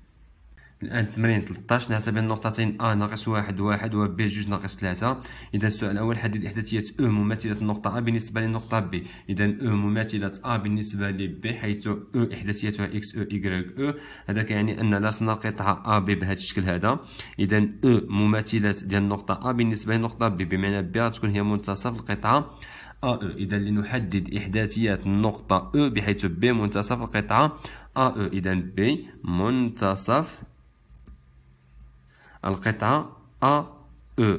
الان تمرين 13 نحسب النقطتين ا ناقص واحد واحد و ب جوج ناقص ثلاثة اذا السؤال الاول حدد احداثيه او مماثله النقطه ا بالنسبه للنقطه بي اذا او مماثله ا بالنسبه لبي حيث او احداثيتها اكس او ايغريك او هذا كيعني ان لا سنلقطها ا بي بهذا الشكل هذا اذا او مماثله ديال النقطه ا بالنسبه للنقطه بي بمعنى بي غتكون هي منتصف القطعه ا او اذا لنحدد احداثيات النقطه او بحيث بي منتصف القطعه ا او اذا بي منتصف القطعة أ أو e.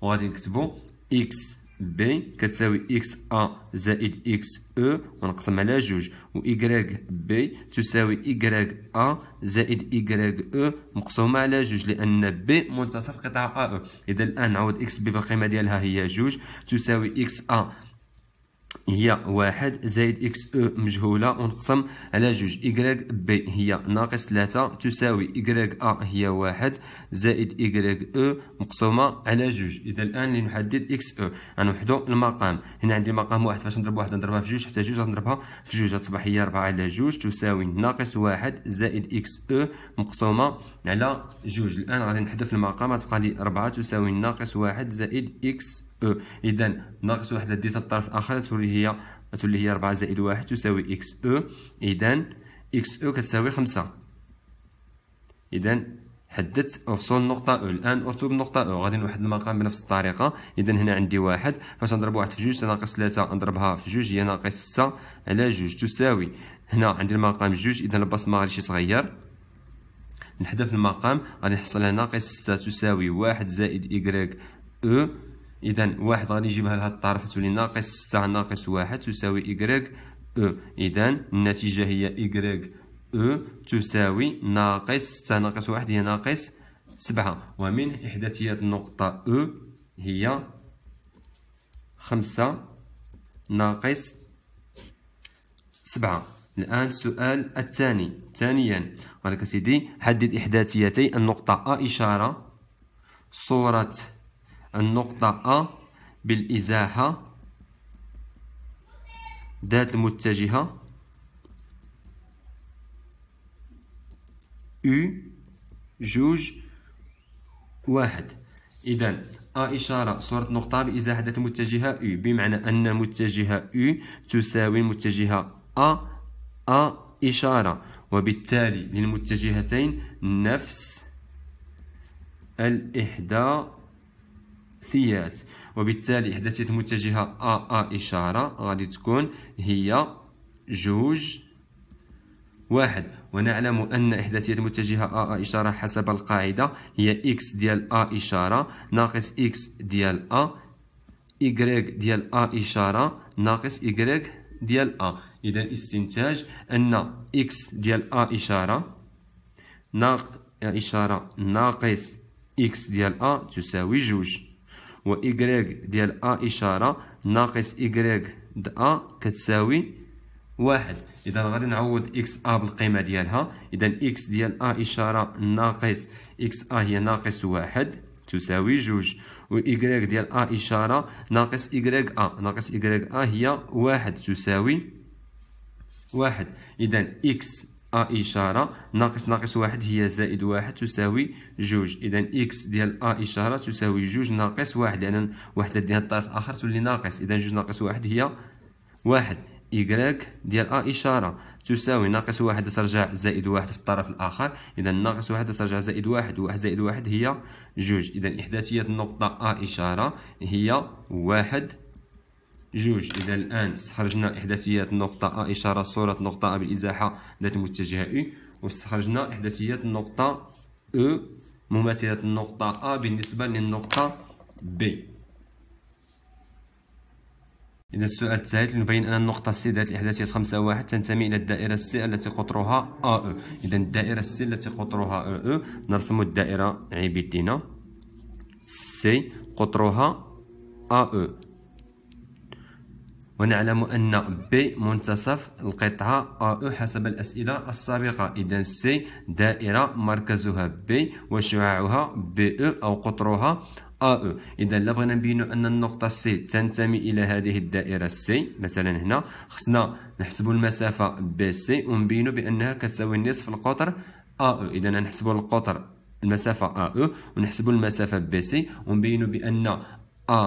وغادي نكتبو إكس بي كتساوي إكس أ زائد إكس أو e. ونقسم على جوج و إكراك بي تساوي إكراك أ زائد إكراك أو e. مقسومة على جوج لأن بي منتصف قطعة أ أو إذا الآن نعوض إكس بي بالقيمة ديالها هي جوج تساوي إكس أ هي واحد زائد إكس أو مجهولة ونقسم على جوج إكراك بي هي ناقص ثلاثة تساوي إكراك أ هي واحد زائد إكراك أو مقسومة على جوج إذا الآن لنحدد إكس أو غنوحدو المقام هنا عندي مقام واحد فاش نضرب واحد نضربها في جوج حتى جوج غنضربها في جوج غتصبح هي ربعة على جوج تساوي ناقص واحد زائد إكس أو مقسومة على جوج الآن غادي نحذف المقام غتبقى لي ربعة تساوي ناقص واحد زائد إكس او اذا ناقص واحد ديتا الطرف الاخر تولي هي تولي هي 4 زائد 1 تساوي اكس او اذا اكس او كتساوي 5 اذا حددت افصول نقطة او الان ارتب نقطة او غادي نوحد المقام بنفس الطريقة اذا هنا عندي واحد فاش نضرب واحد في جوج ناقص ثلاثة نضربها في جوج هي ناقص ستة على جوج تساوي هنا عندي المقام جوج اذا البصمة غادي يتغير نحذف المقام غادي نحصل على ناقص ستة تساوي واحد زائد إكغيك او اذا واحد غادي يجيبها لهاد الطرف تولي ناقص ستة ناقص واحد تساوي إيكغيك أو e. اذا النتيجة هي إيكغيك أو e تساوي ناقص ستة ناقص واحد هي ناقص سبعة ومن إحداثيات النقطة أو e هي خمسة ناقص سبعة الآن السؤال الثاني ثانيا ولك سيدي حدد إحداثيتي النقطة أ إشارة صورة النقطة أ بالإزاحة ذات المتجهة U جوج واحد إذا أ إشارة صورة نقطة بإزاحة ذات المتجهة U بمعنى أن المتجهة U تساوي المتجهة أ أ إشارة وبالتالي للمتجهتين نفس الإحدى ثيات وبالتالي إحداثية المتجهة آ آ إشارة غادي تكون هي جوج واحد ونعلم أن إحداثية المتجهة آ آ إشارة حسب القاعدة هي إكس ديال آ إشارة ناقص إكس ديال آ إيكغيك ديال آ إشارة ناقص إيكغيك ديال أ إذا استنتاج أن إكس ديال أ إشارة ناق إشارة ناقص إكس ديال أ تساوي جوج و y ديال أ إشارة ناقص y د أ كتساوي واحد إذا غادي نعوض إكس أ بالقيمة ديالها إذا x ديال أ إشارة ناقص إكس أ هي ناقص واحد تساوي جوج و y ديال أ إشارة ناقص إيكغيك أ ناقص إيكغيك أ هي واحد تساوي واحد إذا x ا إشارة ناقص ناقص واحد هي زائد واحد تساوي جوج إذا إكس ديال ا إشارة تساوي جوج ناقص واحد لأن واحد ديال الطرف الآخر تولي ناقص إذا جوج ناقص واحد هي واحد إيكغيك ديال ا إشارة تساوي ناقص واحد ترجع زائد واحد في الطرف الآخر إذا ناقص واحد ترجع زائد واحد واحد زائد واحد هي جوج إذا إحداثية النقطة ا إشارة هي واحد جوج إذا الآن استخرجنا إحداثيات النقطه أ إشارة صورة نقطة أ بالإزاحة ذات متجهة إي واستخرجنا إحداثيات النقطه أو مماثلة النقطة أ بالنسبة للنقطة ب إذا السؤال الثالث نبين أن النقطة سي ذات الإحداثية 5 1 تنتمي إلى الدائرة سي التي قطرها أ أو إذا الدائرة سي التي قطرها أ أو نرسم الدائرة عبيتنا سي قطرها أ أو ونعلم أن ب منتصف القطعة او حسب الأسئلة السابقة إذا سي دائرة مركزها ب وشعاعها BE أو قطرها او إذا لا بغينا نبينو أن النقطة سي تنتمي إلى هذه الدائرة سي مثلا هنا خصنا نحسبو المسافة سي ونبينو بأنها كتساوي نصف القطر او إذا نحسبو القطر المسافة او ونحسبو المسافة سي ونبينو بأن او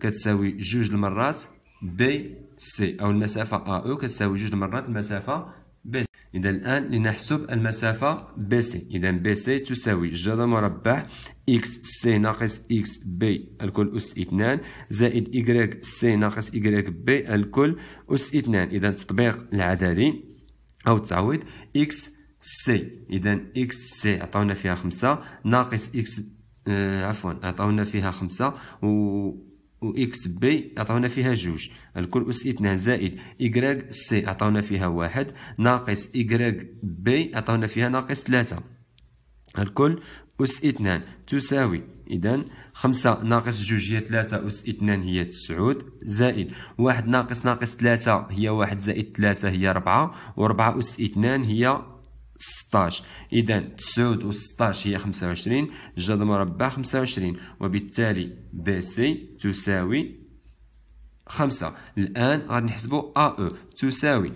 كتساوي جوج المرات بي سي أو المسافة أ أو e كتساوي جوج مرات المسافة بي سي إذا الآن لنحسب المسافة بي سي إذا بي سي تساوي جذر مربع إكس سي ناقص إكس بي الكل أس اثنان زائد إكغيك سي ناقص إكغيك بي الكل أس اثنان إذا تطبيق العددي أو التعويض إكس سي إذا إكس سي عطاونا فيها خمسة ناقص إكس آه، عفوا عطاونا فيها خمسة و و اكس بي عطاونا فيها جوج الكل اس اثنان زائد إكراك سي عطاونا فيها واحد ناقص إكراك بي عطاونا فيها ناقص ثلاثة الكل أس اثنان تساوي إذن خمسة ناقص جوج هي ثلاثة أس اثنان هي تسعود زائد واحد ناقص ناقص ثلاثة هي واحد زائد ثلاثة هي ربعة وربعة أس اثنان هي 16 اذا 9 و 16 هي 25 جذر مربع 25 وبالتالي بي سي تساوي 5 الان غادي نحسبوا ا او تساوي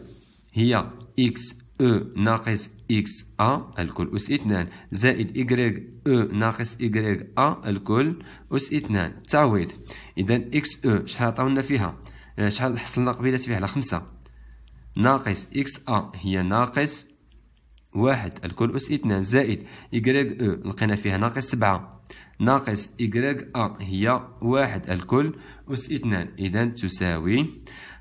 هي اكس او ناقص اكس ا الكل اس 2 زائد ايغريك او ناقص ايغريك ا الكل اس 2 تعويض اذا اكس او شحال عطاونا فيها شحال حصلنا قبيله فيها على 5 ناقص اكس ا هي ناقص واحد الكل أس اثنان زائد إيكغيك أو لقينا فيها ناقص سبعة ناقص إيكغيك أ هي واحد الكل أس اثنان إذا تساوي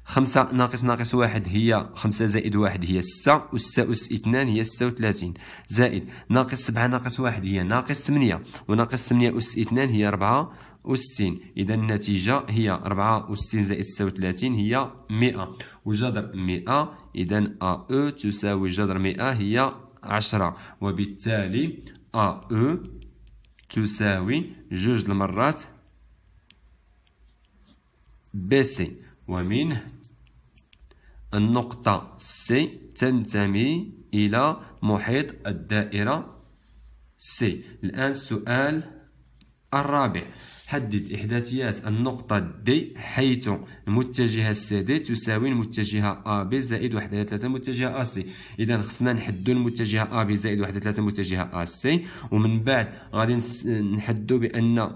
خمسة ناقص ناقص واحد هي خمسة زائد واحد هي ستة وستة أس اثنان هي ستة وثلاثين زائد ناقص سبعة ناقص واحد هي ناقص ثمانية وناقص ثمانية أس اثنان هي ربعة وستين إذا النتيجة هي ربعة وستين زائد ستة وثلاثين هي مئة وجذر مئة إذا أ أو تساوي جذر مئة هي عشرة وبالتالي أ أو تساوي جوج المرات بي سي ومن النقطة سي تنتمي إلى محيط الدائرة سي الآن السؤال الرابع حدد إحداثيات النقطة D حيث المتجهة CD تساوي المتجهة AB زائد واحد على متجهة AC إذا خصنا نحدو المتجهة AB زائد واحد على متجهة AC ومن بعد غادي نحدو بأن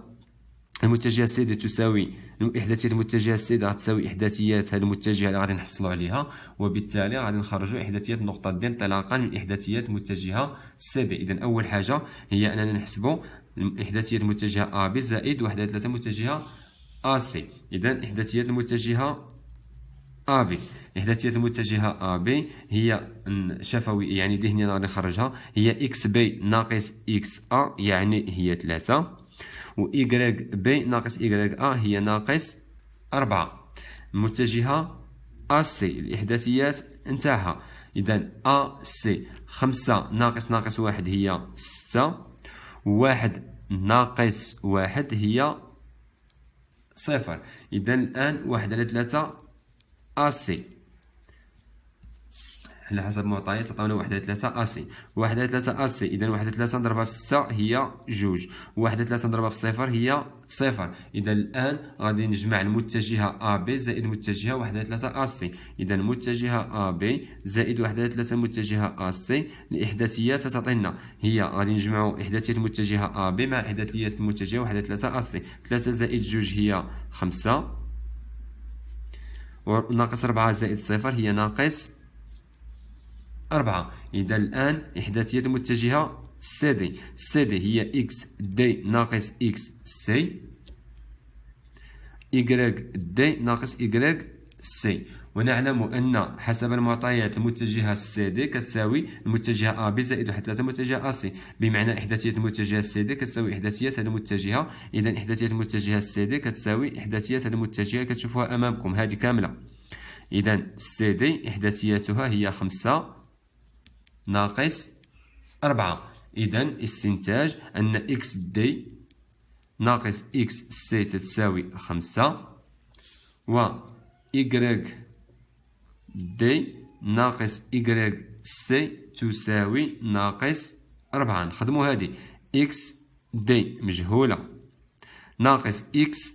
المتجهة سي تساوي إحداثيات المتجهة سي دي غتساوي هاد المتجهة اللي غادي نحصلو عليها وبالتالي غادي نخرجو إحداثيات النقطة دي انطلاقا من إحداثيات المتجهة سي إذا أول حاجة هي أننا نحسبو الإحداثيات المتجهة أ بي زائد واحد على ثلاثة متجهة أ سي إذا الإحداثيات المتجهة أ بي الإحداثيات المتجهة أ بي هي شفوي يعني ذهني أنا غادي نخرجها هي إكس بي ناقص إكس أ يعني هي ثلاثة و إيكغيك بي ناقص إيكغيك أ هي ناقص أربعة متجهه أ سي الإحداثيات نتاعها إذا أ سي خمسة ناقص ناقص واحد هي ستة واحد ناقص واحد هي صفر إذا الآن واحد على ثلاثة أسي على حسب المعطيات عطاونا على ثلاثة أسي على ثلاثة أسي إذا على ثلاثة نضربها في ستة هي جوج على ثلاثة نضربها في صفر هي صفر إذا الآن غادي نجمع المتجهة أ بي زائد واحد على ثلاثة أسي إذا المتجهة أ بي زائد على ثلاثة متجهة أسي الإحداثيات تعطينا هي غادي نجمعو إحداثية المتجهة أ بي مع إحداثية المتجهة على ثلاثة أسي ثلاثة زائد جوج هي خمسة وناقص ربعة زائد صفر هي ناقص أربعة إذا الآن إحداثية المتجهة سي دي سي دي هي إكس دي ناقص إكس سي إيكغيك دي ناقص إيكغيك سي ونعلم أن حسب المعطيات المتجهة سي دي كتساوي المتجهة أ بي زائد واحد ثلاثة المتجهة أ سي بمعنى إحداثية المتجهة سي دي كتساوي إحداثية هذه المتجهة إذا إحداثية المتجهة سي دي كتساوي إحداثية هذه المتجهة كتشوفوها أمامكم هذه كاملة إذا سي دي إحداثيتها هي خمسة ناقص أربعة إذا استنتاج أن إكس دي ناقص إكس سي تتساوي خمسة و إكغيك دي ناقص إكغيك سي تساوي ناقص أربعة نخدمو هادي إكس دي مجهولة ناقص إكس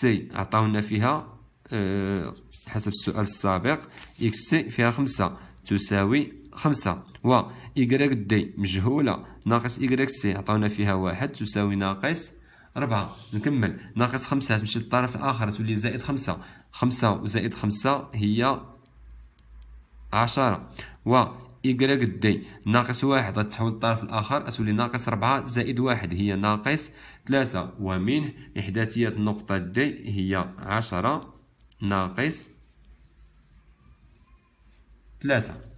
سي عطاونا فيها آه، حسب السؤال السابق إكس سي فيها خمسة تساوي خمسة و إيكغيك دي مجهولة ناقص إيكغيك سي عطاونا فيها واحد تساوي ناقص ربعة نكمل ناقص خمسة تمشي للطرف الآخر تولي زائد خمسة خمسة وزائد خمسة هي عشرة و إيكغيك دي ناقص واحد غتحول للطرف الآخر تولي ناقص ربعة زائد واحد هي ناقص ثلاثة ومنه إحداثية النقطة دي هي عشرة ناقص ثلاثة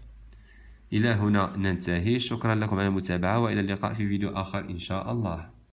إلى هنا ننتهي شكرا لكم على المتابعة وإلى اللقاء في فيديو آخر إن شاء الله